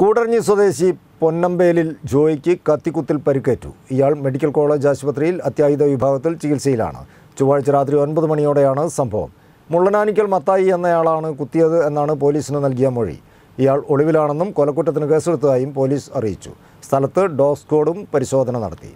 കൂടറഞ്ഞി സ്വദേശി പൊന്നമ്പേലിൽ ജോയിക്ക് കത്തിക്കുത്തിൽ പരിക്കേറ്റു ഇയാൾ മെഡിക്കൽ കോളേജ് ആശുപത്രിയിൽ അത്യാഹിത വിഭാഗത്തിൽ ചികിത്സയിലാണ് ചൊവ്വാഴ്ച രാത്രി ഒൻപത് മണിയോടെയാണ് സംഭവം മുള്ളനാനിക്കൽ മത്തായി എന്നയാളാണ് കുത്തിയത് എന്നാണ് പോലീസിന് നൽകിയ മൊഴി ഇയാൾ ഒളിവിലാണെന്നും കൊലക്കുറ്റത്തിന് കേസെടുത്തതായും പോലീസ് അറിയിച്ചു സ്ഥലത്ത് ഡോഗ് സ്ക്വാഡും പരിശോധന നടത്തി